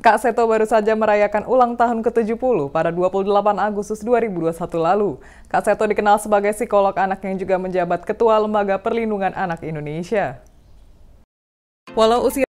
Kak Seto baru saja merayakan ulang tahun ke-70 pada 28 Agustus 2021 lalu. Kak Seto dikenal sebagai psikolog anak yang juga menjabat Ketua Lembaga Perlindungan Anak Indonesia. Walau usia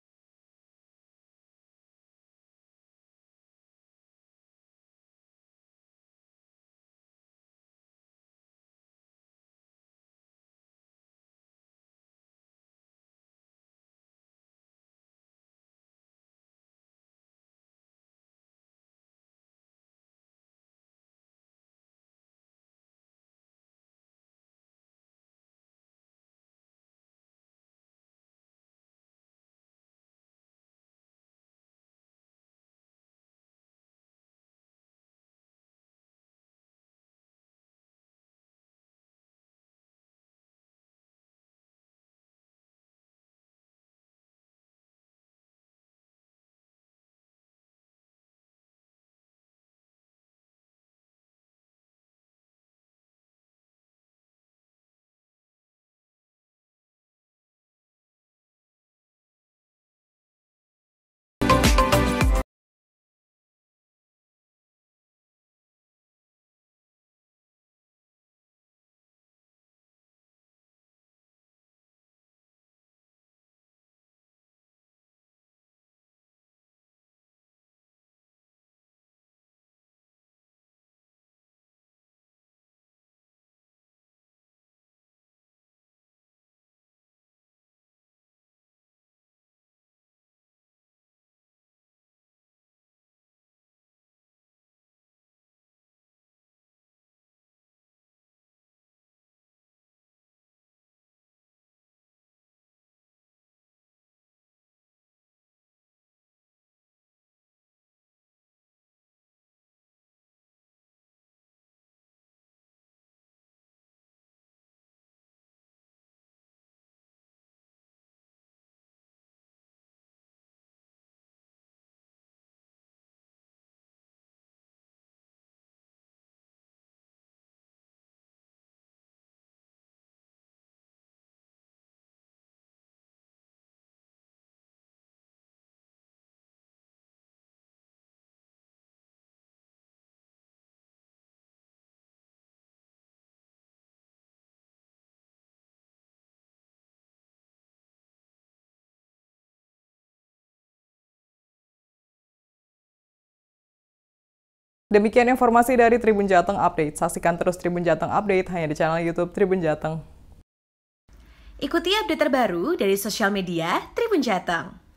Demikian informasi dari Tribun Jateng Update. Saksikan terus Tribun Jateng Update hanya di channel YouTube Tribun Jateng. Ikuti update terbaru dari sosial media Tribun Jateng.